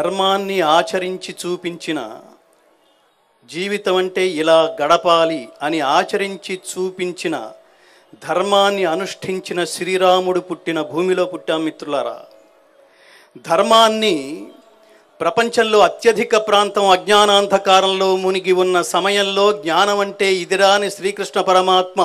ధర్మాన్ని ఆచరించి చూపించిన జీవితం అంటే ఇలా గడపాలి అని ఆచరించి చూపించిన ధర్మాన్ని అనుష్ఠించిన శ్రీరాముడు పుట్టిన భూమిలో పుట్టాం మిత్రులారా ధర్మాన్ని ప్రపంచంలో అత్యధిక ప్రాంతం అజ్ఞానాంధకారంలో మునిగి ఉన్న సమయంలో జ్ఞానం అంటే ఇదిరాని శ్రీకృష్ణ పరమాత్మ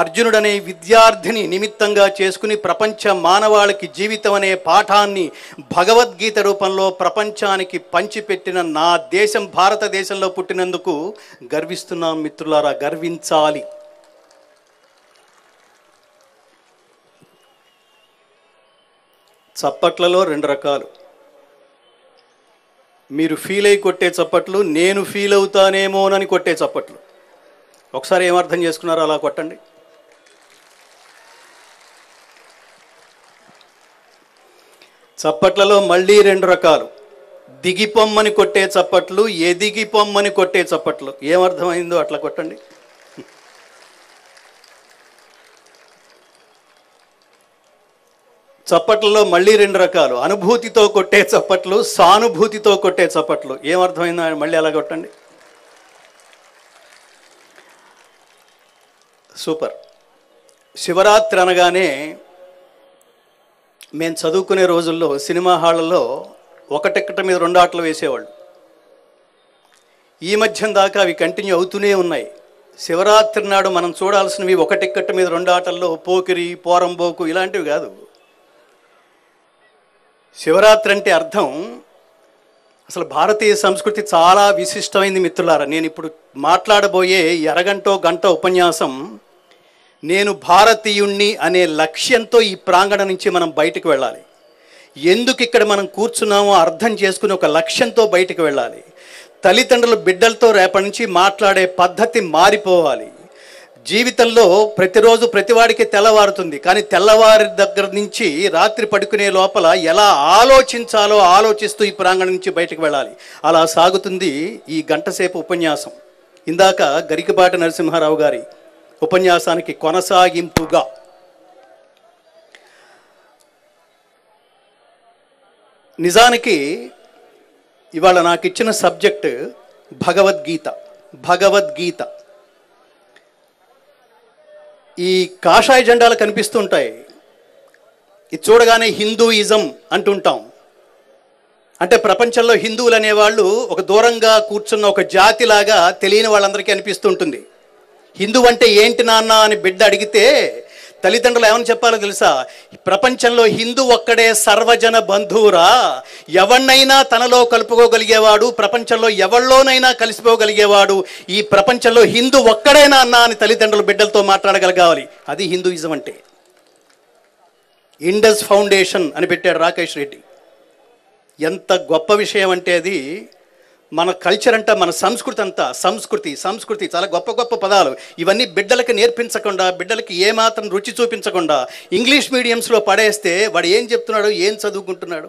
అర్జునుడనే విద్యార్థిని నిమిత్తంగా చేసుకుని ప్రపంచ మానవాళికి జీవితం అనే పాఠాన్ని భగవద్గీత రూపంలో ప్రపంచానికి పంచిపెట్టిన నా దేశం భారతదేశంలో పుట్టినందుకు గర్విస్తున్నాం మిత్రులారా గర్వించాలి చప్పట్లలో రెండు రకాలు మీరు ఫీల్ అయి కొట్టే చప్పట్లు నేను ఫీల్ అవుతానేమోనని కొట్టే చప్పట్లు ఒకసారి ఏమర్థం చేసుకున్నారో అలా కొట్టండి చప్పట్లలో మళ్ళీ రెండు రకాలు దిగిపొమ్మని కొట్టే చప్పట్లు ఎదిగిపొమ్మని కొట్టే చప్పట్లు ఏమర్థమైందో అట్లా కొట్టండి చప్పట్లలో మళ్ళీ రెండు రకాలు అనుభూతితో కొట్టే చప్పట్లు సానుభూతితో కొట్టే చప్పట్లు ఏమర్థమైందో మళ్ళీ అలా కొట్టండి సూపర్ శివరాత్రి అనగానే మేము చదువుకునే రోజుల్లో సినిమా హాళ్ళలో ఒకటెక్కట మీద రెండు ఆటలు వేసేవాళ్ళు ఈ మధ్యం దాకా అవి కంటిన్యూ అవుతూనే ఉన్నాయి శివరాత్రి నాడు మనం చూడాల్సినవి ఒకటెక్కట మీద రెండు ఆటల్లో పోకిరి పోరంబోకు ఇలాంటివి కాదు శివరాత్రి అంటే అర్థం అసలు భారతీయ సంస్కృతి చాలా విశిష్టమైంది మిత్రులారా నేను ఇప్పుడు మాట్లాడబోయే ఎరగంటో గంట ఉపన్యాసం నేను భారతీయుణ్ణి అనే లక్ష్యంతో ఈ ప్రాంగణం నుంచి మనం బయటకు వెళ్ళాలి ఎందుకు ఇక్కడ మనం కూర్చున్నామో అర్థం చేసుకుని ఒక లక్ష్యంతో బయటకు వెళ్ళాలి తల్లిదండ్రులు బిడ్డలతో రేపటి నుంచి మాట్లాడే పద్ధతి మారిపోవాలి జీవితంలో ప్రతిరోజు ప్రతివాడికి తెల్లవారుతుంది కానీ తెల్లవారి దగ్గర నుంచి రాత్రి పడుకునే లోపల ఎలా ఆలోచించాలో ఆలోచిస్తూ ఈ ప్రాంగణం నుంచి బయటకు వెళ్ళాలి అలా సాగుతుంది ఈ గంటసేపు ఉపన్యాసం ఇందాక గరికపాటి నరసింహారావు గారి ఉపన్యాసానికి కొనసాగింపుగా నిజానికి ఇవాళ నాకు ఇచ్చిన సబ్జెక్టు భగవద్గీత భగవద్గీత ఈ కాషాయ జెండాలు కనిపిస్తుంటాయి ఇది చూడగానే హిందూయిజం అంటుంటాం అంటే ప్రపంచంలో హిందువులు అనేవాళ్ళు ఒక దూరంగా కూర్చున్న ఒక జాతిలాగా తెలియని వాళ్ళందరికీ అనిపిస్తుంటుంది హిందువు అంటే ఏంటి నాన్న అని బిడ్డ అడిగితే తల్లిదండ్రులు ఏమని చెప్పాలో తెలుసా ప్రపంచంలో హిందూ ఒక్కడే సర్వజన బంధువురా ఎవన్నైనా తనలో కలుపుకోగలిగేవాడు ప్రపంచంలో ఎవళ్ళోనైనా కలిసిపోగలిగేవాడు ఈ ప్రపంచంలో హిందూ ఒక్కడైనా అన్నా అని తల్లిదండ్రులు బిడ్డలతో మాట్లాడగలగాలి అది హిందూయిజం అంటే ఇండస్ ఫౌండేషన్ అని పెట్టాడు రాకేష్ రెడ్డి ఎంత గొప్ప విషయం అంటే అది మన కల్చర్ అంట మన సంస్కృతి అంతా సంస్కృతి సంస్కృతి చాలా గొప్ప గొప్ప పదాలు ఇవన్నీ బిడ్డలకు నేర్పించకుండా బిడ్డలకి ఏమాత్రం రుచి చూపించకుండా ఇంగ్లీష్ మీడియంస్లో పడేస్తే వాడు ఏం చెప్తున్నాడు ఏం చదువుకుంటున్నాడు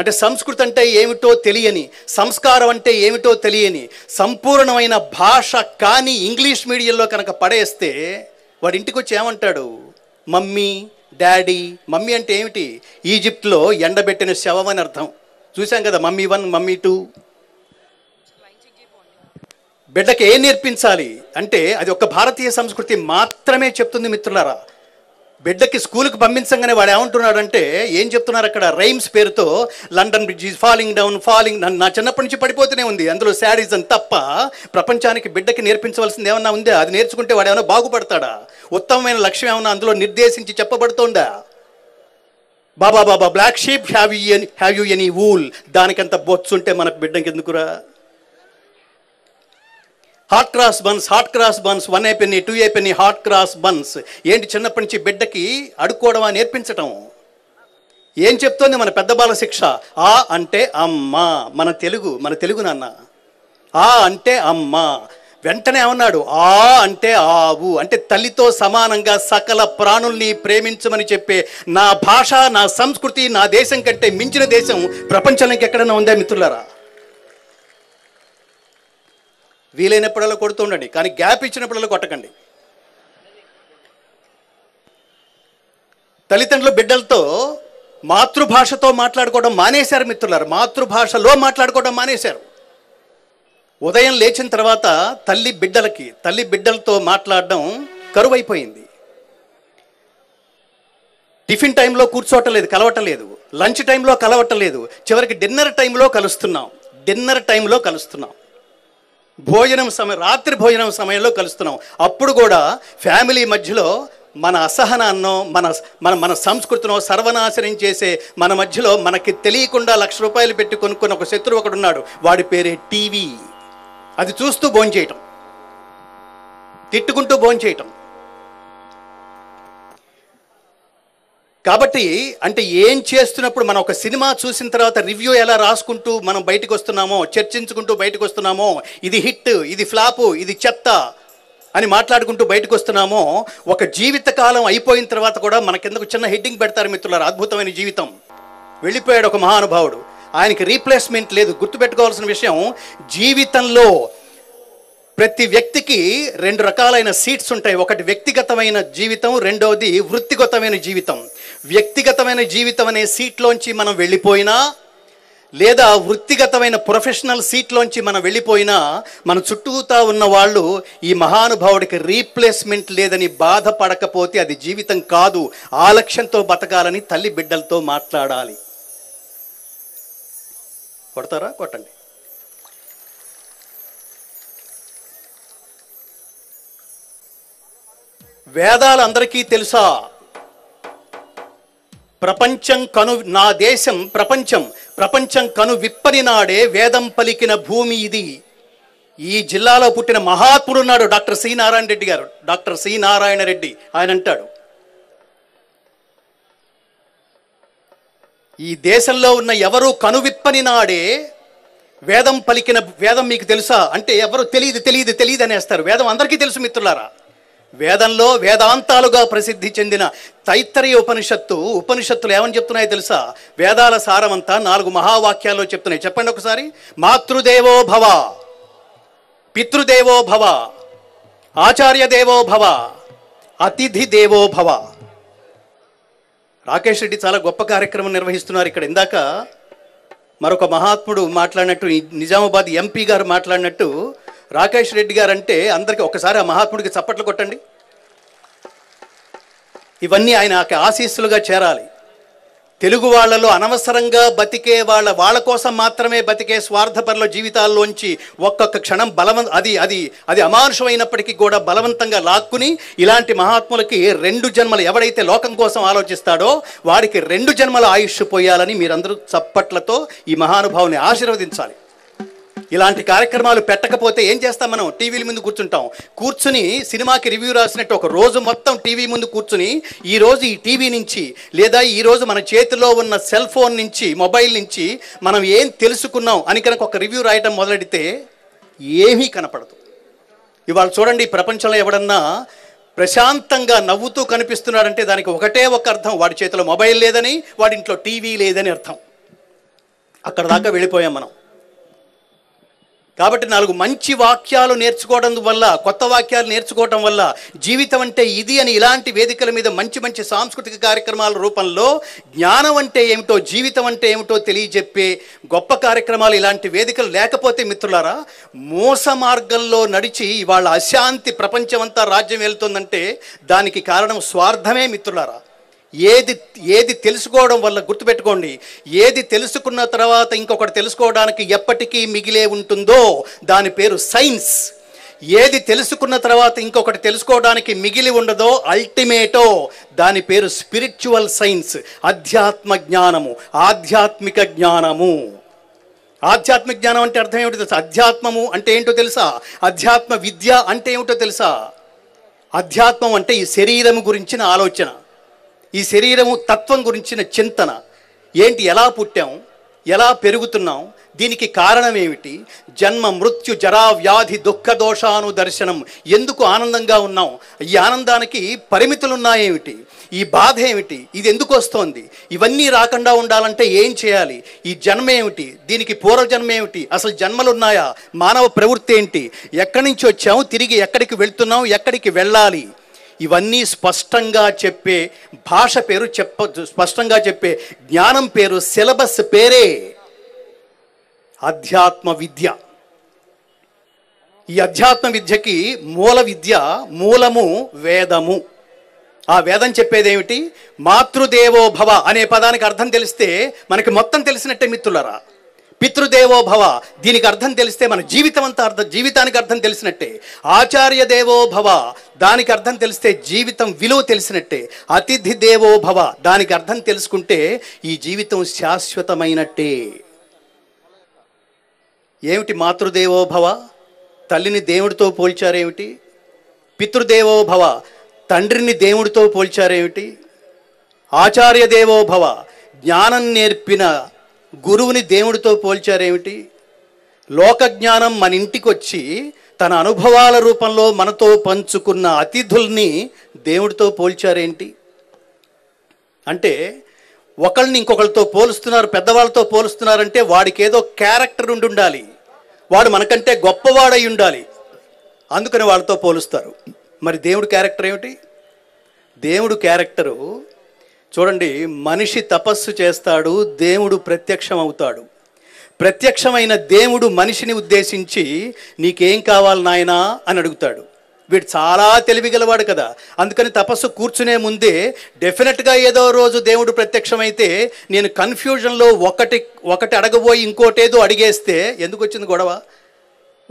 అంటే సంస్కృతి అంటే ఏమిటో తెలియని సంస్కారం అంటే ఏమిటో తెలియని సంపూర్ణమైన భాష కానీ ఇంగ్లీష్ మీడియంలో కనుక పడేస్తే వాడి ఇంటికి వచ్చి ఏమంటాడు మమ్మీ డాడీ మమ్మీ అంటే ఏమిటి ఈజిప్ట్లో ఎండబెట్టిన శవం అని అర్థం చూసాం కదా మమ్మీ వన్ మమ్మీ టూ బిడ్డకి ఏం నేర్పించాలి అంటే అది ఒక భారతీయ సంస్కృతి మాత్రమే చెప్తుంది మిత్రులారా బిడ్డకి స్కూల్కి పంపించగానే వాడు ఏమంటున్నాడంటే ఏం చెప్తున్నారు అక్కడ రైమ్స్ పేరుతో London bridge is falling down falling నా చిన్నప్పటి నుంచి పడిపోతూనే ఉంది అందులో శారీజన్ తప్ప ప్రపంచానికి బిడ్డకి నేర్పించవలసింది ఏమన్నా ఉందా అది నేర్చుకుంటే వాడు ఏమైనా బాగుపడతాడా ఉత్తమమైన లక్ష్యం ఏమన్నా అందులో నిర్దేశించి చెప్పబడుతుందా baa baa black sheep have you any have you any wool దానికంత బొచ్చుంటే మన బిడ్డకి ఎందుకురా hot cross buns hot cross buns one a penny two a penny hot cross buns ఏంటి చిన్నప్పటి నుంచి బిడ్డకి అడుక్కోవడం నేర్పించటం ఏం చెప్తోంది మన పెద్ద బాల శిక్ష ఆ అంటే అమ్మా మన తెలుగు మన తెలుగు నాన్న ఆ అంటే అమ్మా వెంటనే ఏమన్నాడు ఆ అంటే ఆవు అంటే తల్లితో సమానంగా సకల ప్రాణుల్ని ప్రేమించమని చెప్పే నా భాష నా సంస్కృతి నా దేశం కంటే మించిన దేశం ప్రపంచానికి ఎక్కడైనా ఉందా మిత్రులారా వీలైనప్పుడల్లా కొడుతూ ఉండండి కానీ గ్యాప్ ఇచ్చినప్పుడల్లా కొట్టకండి తల్లిదండ్రులు బిడ్డలతో మాతృభాషతో మాట్లాడుకోవడం మానేశారు మిత్రులారు మాతృభాషలో మాట్లాడుకోవడం మానేశారు ఉదయం లేచిన తర్వాత తల్లి బిడ్డలకి తల్లి బిడ్డలతో మాట్లాడడం కరువైపోయింది టిఫిన్ టైంలో కూర్చోవటలేదు కలవటలేదు లంచ్ టైంలో కలవటలేదు చివరికి డిన్నర్ టైంలో కలుస్తున్నాం డిన్నర్ టైంలో కలుస్తున్నాం భోజనం సమయం రాత్రి భోజనం సమయంలో కలుస్తున్నాం అప్పుడు కూడా ఫ్యామిలీ మధ్యలో మన అసహనాన్నో మన మన మన సంస్కృతినో సర్వనాశనం చేసే మన మధ్యలో మనకి తెలియకుండా లక్ష రూపాయలు పెట్టి కొనుక్కున్న ఒక శత్రువు ఒకడున్నాడు వాడి పేరే టీవీ అది చూస్తూ భోంచేయటం తిట్టుకుంటూ భోంచేయటం కాబట్టి అంటే ఏం చేస్తున్నప్పుడు మనం ఒక సినిమా చూసిన తర్వాత రివ్యూ ఎలా రాసుకుంటూ మనం బయటకు వస్తున్నామో చర్చించుకుంటూ బయటకు వస్తున్నామో ఇది హిట్ ఇది ఫ్లాపు ఇది చెత్త అని మాట్లాడుకుంటూ బయటకు వస్తున్నామో ఒక జీవితకాలం అయిపోయిన తర్వాత కూడా మన కిందకు చిన్న హెడ్డింగ్ పెడతారు మిత్రులారు అద్భుతమైన జీవితం వెళ్ళిపోయాడు ఒక మహానుభావుడు ఆయనకి రీప్లేస్మెంట్ లేదు గుర్తుపెట్టుకోవాల్సిన విషయం జీవితంలో ప్రతి వ్యక్తికి రెండు రకాలైన సీట్స్ ఉంటాయి ఒకటి వ్యక్తిగతమైన జీవితం రెండవది వృత్తిగతమైన జీవితం వ్యక్తిగతమైన జీవితం అనే సీట్లోంచి మనం వెళ్ళిపోయినా లేదా వృత్తిగతమైన ప్రొఫెషనల్ సీట్లోంచి మనం వెళ్ళిపోయినా మన చుట్టూతా ఉన్న వాళ్ళు ఈ మహానుభావుడికి రీప్లేస్మెంట్ లేదని బాధపడకపోతే అది జీవితం కాదు ఆ లక్ష్యంతో బతకాలని తల్లి బిడ్డలతో మాట్లాడాలి కొడతారా కొట్టండి వేదాలు అందరికీ తెలుసా ప్రపంచం కను నా దేశం ప్రపంచం ప్రపంచం కను విప్పని నాడే వేదం పలికిన భూమి ఇది ఈ జిల్లాలో పుట్టిన మహాత్ముడున్నాడు డాక్టర్ సి నారాయణ రెడ్డి గారు డాక్టర్ సి నారాయణ రెడ్డి ఆయన అంటాడు ఈ దేశంలో ఉన్న ఎవరు కనువిప్పని నాడే వేదం పలికిన వేదం మీకు తెలుసా అంటే ఎవరు తెలియదు తెలియదు తెలియదు అనేస్తారు వేదం అందరికీ తెలుసు మిత్రులారా వేదంలో వేదాంతాలుగా ప్రసిద్ధి చెందిన తైత్తరీయ ఉపనిషత్తు ఉపనిషత్తులు ఏమని చెప్తున్నాయో తెలుసా వేదాల సారమంతా నాలుగు మహావాక్యాల్లో చెప్తున్నాయి చెప్పండి ఒకసారి మాతృదేవో భవ పితృదేవో భవ ఆచార్య దేవో భవ అతిథి దేవో భవ రాకేష్ రెడ్డి చాలా గొప్ప కార్యక్రమం నిర్వహిస్తున్నారు ఇక్కడ ఇందాక మరొక మహాత్ముడు మాట్లాడినట్టు నిజామాబాద్ ఎంపీ గారు మాట్లాడినట్టు రాకేష్ రెడ్డి గారు అంటే అందరికీ ఒకసారి ఆ మహాత్ముడికి చప్పట్లు కొట్టండి ఇవన్నీ ఆయన ఆశీస్సులుగా చేరాలి తెలుగు వాళ్ళలో అనవసరంగా బతికే వాళ్ళ వాళ్ళ కోసం మాత్రమే బతికే స్వార్థపరుల జీవితాల్లోంచి ఒక్కొక్క క్షణం బలవం అది అది అది అమానుషమైనప్పటికీ కూడా బలవంతంగా లాక్కుని ఇలాంటి మహాత్ములకి రెండు జన్మలు ఎవడైతే లోకం కోసం ఆలోచిస్తాడో వాడికి రెండు జన్మల ఆయుష్ పోయాలని మీరందరూ చప్పట్లతో ఈ మహానుభావుని ఆశీర్వదించాలి ఇలాంటి కార్యక్రమాలు పెట్టకపోతే ఏం చేస్తాం మనం టీవీల ముందు కూర్చుంటాం కూర్చుని సినిమాకి రివ్యూ రాసినట్టు ఒక రోజు మొత్తం టీవీ ముందు కూర్చుని ఈ రోజు ఈ టీవీ నుంచి లేదా ఈ రోజు మన చేతిలో ఉన్న సెల్ ఫోన్ నుంచి మొబైల్ నుంచి మనం ఏం తెలుసుకున్నాం అని కనుక ఒక రివ్యూ రాయటం మొదలెడితే ఏమీ కనపడదు ఇవాళ చూడండి ప్రపంచంలో ఎవడన్నా ప్రశాంతంగా నవ్వుతూ కనిపిస్తున్నాడంటే దానికి ఒకటే ఒక అర్థం వాడి చేతిలో మొబైల్ లేదని వాడి ఇంట్లో టీవీ లేదని అర్థం అక్కడ దాకా వెళ్ళిపోయాం మనం కాబట్టి నాలుగు మంచి వాక్యాలు నేర్చుకోవడం వల్ల కొత్త వాక్యాలు నేర్చుకోవడం వల్ల జీవితం అంటే ఇది అని ఇలాంటి వేదికల మీద మంచి మంచి సాంస్కృతిక కార్యక్రమాల రూపంలో జ్ఞానం అంటే ఏమిటో జీవితం అంటే ఏమిటో తెలియజెప్పే గొప్ప కార్యక్రమాలు ఇలాంటి వేదికలు లేకపోతే మిత్రులారా మోస మార్గంలో నడిచి ఇవాళ అశాంతి ప్రపంచమంతా రాజ్యం వెళ్తుందంటే దానికి కారణం స్వార్థమే మిత్రులారా ఏది ఏది తెలుసుకోవడం వల్ల గుర్తుపెట్టుకోండి ఏది తెలుసుకున్న తర్వాత ఇంకొకటి తెలుసుకోవడానికి ఎప్పటికీ మిగిలే ఉంటుందో దాని పేరు సైన్స్ ఏది తెలుసుకున్న తర్వాత ఇంకొకటి తెలుసుకోవడానికి మిగిలి ఉండదో అల్టిమేటో దాని పేరు స్పిరిచువల్ సైన్స్ అధ్యాత్మ జ్ఞానము ఆధ్యాత్మిక జ్ఞానము ఆధ్యాత్మిక జ్ఞానం అంటే అర్థం ఏమిటో తెలుసా అధ్యాత్మము అంటే ఏంటో తెలుసా అధ్యాత్మ విద్య అంటే ఏమిటో తెలుసా అధ్యాత్మం అంటే ఈ శరీరము గురించిన ఆలోచన ఈ శరీరము తత్వం గురించిన చింతన ఏంటి ఎలా పుట్టాం ఎలా పెరుగుతున్నాం దీనికి కారణం ఏమిటి జన్మ మృత్యు జరా వ్యాధి దుఃఖ దోషాను దర్శనం ఎందుకు ఆనందంగా ఉన్నాం ఈ ఆనందానికి ఉన్నాయేమిటి ఈ బాధ ఏమిటి ఇది ఎందుకు వస్తోంది ఇవన్నీ రాకుండా ఉండాలంటే ఏం చేయాలి ఈ జన్మ ఏమిటి దీనికి పూర్వజన్మ ఏమిటి అసలు జన్మలున్నాయా మానవ ప్రవృత్తి ఏంటి ఎక్కడి నుంచి వచ్చాము తిరిగి ఎక్కడికి వెళ్తున్నాం ఎక్కడికి వెళ్ళాలి ఇవన్నీ స్పష్టంగా చెప్పే భాష పేరు చెప్ప స్పష్టంగా చెప్పే జ్ఞానం పేరు సిలబస్ పేరే అధ్యాత్మ విద్య ఈ అధ్యాత్మ విద్యకి మూల విద్య మూలము వేదము ఆ వేదం చెప్పేదేమిటి మాతృదేవోభవ అనే పదానికి అర్థం తెలిస్తే మనకి మొత్తం తెలిసినట్టే మిత్రులరా పితృదేవోభవ దీనికి అర్థం తెలిస్తే మన జీవితం అంతా అర్థం జీవితానికి అర్థం తెలిసినట్టే ఆచార్య దేవోభవ దానికి అర్థం తెలిస్తే జీవితం విలువ తెలిసినట్టే అతిథి దేవోభవ దానికి అర్థం తెలుసుకుంటే ఈ జీవితం శాశ్వతమైనట్టే ఏమిటి మాతృదేవోభవ తల్లిని దేవుడితో పోల్చారేమిటి పితృదేవోభవ తండ్రిని దేవుడితో పోల్చారేమిటి ఆచార్య దేవోభవ జ్ఞానం నేర్పిన గురువుని దేవుడితో పోల్చారేమిటి లోకజ్ఞానం మన ఇంటికి వచ్చి తన అనుభవాల రూపంలో మనతో పంచుకున్న అతిథుల్ని దేవుడితో పోల్చారేంటి అంటే ఒకళ్ళని ఇంకొకళ్ళతో పోలుస్తున్నారు పెద్దవాళ్ళతో పోలుస్తున్నారంటే వాడికి ఏదో క్యారెక్టర్ ఉండి ఉండాలి వాడు మనకంటే గొప్పవాడై ఉండాలి అందుకని వాళ్ళతో పోలుస్తారు మరి దేవుడు క్యారెక్టర్ ఏమిటి దేవుడు క్యారెక్టరు చూడండి మనిషి తపస్సు చేస్తాడు దేవుడు ప్రత్యక్షం అవుతాడు ప్రత్యక్షమైన దేవుడు మనిషిని ఉద్దేశించి నీకేం కావాలి నాయనా అని అడుగుతాడు వీడు చాలా తెలివిగలవాడు కదా అందుకని తపస్సు కూర్చునే ముందే డెఫినెట్గా ఏదో రోజు దేవుడు ప్రత్యక్షమైతే నేను కన్ఫ్యూజన్లో ఒకటి ఒకటి అడగబోయి ఇంకోటేదో అడిగేస్తే ఎందుకు వచ్చింది గొడవ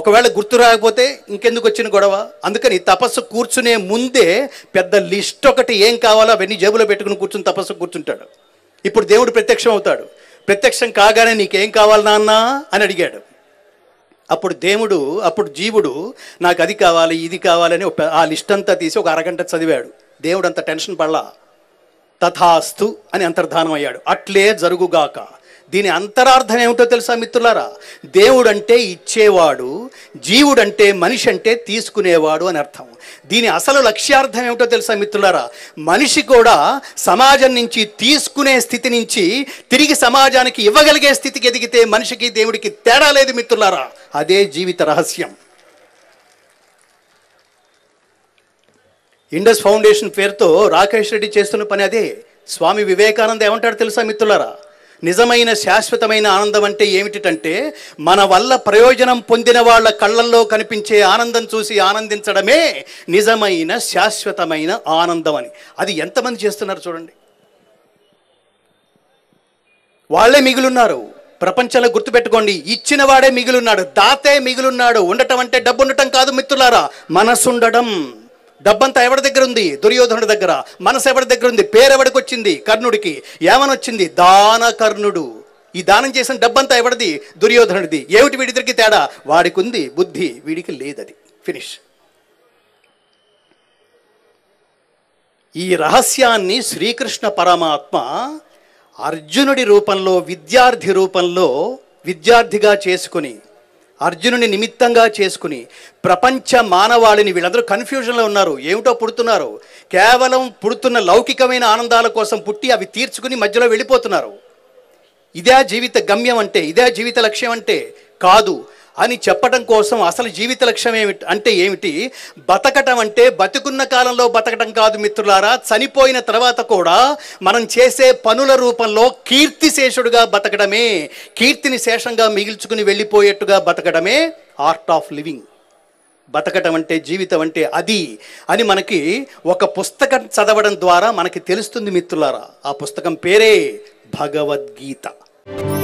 ఒకవేళ గుర్తు రాకపోతే ఇంకెందుకు వచ్చిన గొడవ అందుకని తపస్సు కూర్చునే ముందే పెద్ద లిస్ట్ ఒకటి ఏం కావాలో అవన్నీ జేబులో పెట్టుకుని కూర్చుని తపస్సు కూర్చుంటాడు ఇప్పుడు దేవుడు ప్రత్యక్షం అవుతాడు ప్రత్యక్షం కాగానే నీకేం కావాలి నాన్న అని అడిగాడు అప్పుడు దేవుడు అప్పుడు జీవుడు నాకు అది కావాలి ఇది కావాలని ఆ లిస్ట్ అంతా తీసి ఒక అరగంట చదివాడు దేవుడు అంత టెన్షన్ పడలా తథాస్తు అని అంతర్ధానం అయ్యాడు అట్లే జరుగుగాక దీని అంతరార్థం ఏమిటో తెలుసా మిత్రులారా దేవుడు అంటే ఇచ్చేవాడు జీవుడంటే మనిషి అంటే తీసుకునేవాడు అని అర్థం దీని అసలు లక్ష్యార్థం ఏమిటో తెలుసా మిత్రులారా మనిషి కూడా సమాజం నుంచి తీసుకునే స్థితి నుంచి తిరిగి సమాజానికి ఇవ్వగలిగే స్థితికి ఎదిగితే మనిషికి దేవుడికి తేడా లేదు మిత్రులారా అదే జీవిత రహస్యం ఇండస్ ఫౌండేషన్ పేరుతో రాకేష్ రెడ్డి చేస్తున్న పని అదే స్వామి వివేకానంద ఏమంటాడు తెలుసా మిత్రులారా నిజమైన శాశ్వతమైన ఆనందం అంటే ఏమిటంటే మన వల్ల ప్రయోజనం పొందిన వాళ్ళ కళ్ళల్లో కనిపించే ఆనందం చూసి ఆనందించడమే నిజమైన శాశ్వతమైన ఆనందం అని అది ఎంతమంది చేస్తున్నారు చూడండి వాళ్ళే మిగులున్నారు ప్రపంచంలో గుర్తుపెట్టుకోండి ఇచ్చిన వాడే మిగిలిన్నాడు దాతే మిగిలిన్నాడు ఉండటం అంటే డబ్బు ఉండటం కాదు మిత్రులారా మనసుండడం డబ్బంతా ఎవరి దగ్గర ఉంది దుర్యోధనుడి దగ్గర మనసు ఎవరి దగ్గర ఉంది పేరెవడికి వచ్చింది కర్ణుడికి ఏమని వచ్చింది దాన కర్ణుడు ఈ దానం చేసిన డబ్బంతా ఎవరిది దుర్యోధనుడిది ఏమిటి వీడిద్దరికి తేడా వాడికి ఉంది బుద్ధి వీడికి లేదది ఫినిష్ ఈ రహస్యాన్ని శ్రీకృష్ణ పరమాత్మ అర్జునుడి రూపంలో విద్యార్థి రూపంలో విద్యార్థిగా చేసుకుని అర్జునుని నిమిత్తంగా చేసుకుని ప్రపంచ మానవాళిని వీళ్ళందరూ కన్ఫ్యూజన్లో ఉన్నారు ఏమిటో పుడుతున్నారు కేవలం పుడుతున్న లౌకికమైన ఆనందాల కోసం పుట్టి అవి తీర్చుకుని మధ్యలో వెళ్ళిపోతున్నారు ఇదే జీవిత గమ్యం అంటే ఇదే జీవిత లక్ష్యం అంటే కాదు అని చెప్పడం కోసం అసలు జీవిత లక్ష్యం ఏమిటి అంటే ఏమిటి బతకటం అంటే బతుకున్న కాలంలో బతకటం కాదు మిత్రులారా చనిపోయిన తర్వాత కూడా మనం చేసే పనుల రూపంలో కీర్తి శేషుడుగా బతకడమే కీర్తిని శేషంగా మిగిల్చుకుని వెళ్ళిపోయేట్టుగా బతకడమే ఆర్ట్ ఆఫ్ లివింగ్ బతకటం అంటే జీవితం అంటే అది అని మనకి ఒక పుస్తకం చదవడం ద్వారా మనకి తెలుస్తుంది మిత్రులారా ఆ పుస్తకం పేరే భగవద్గీత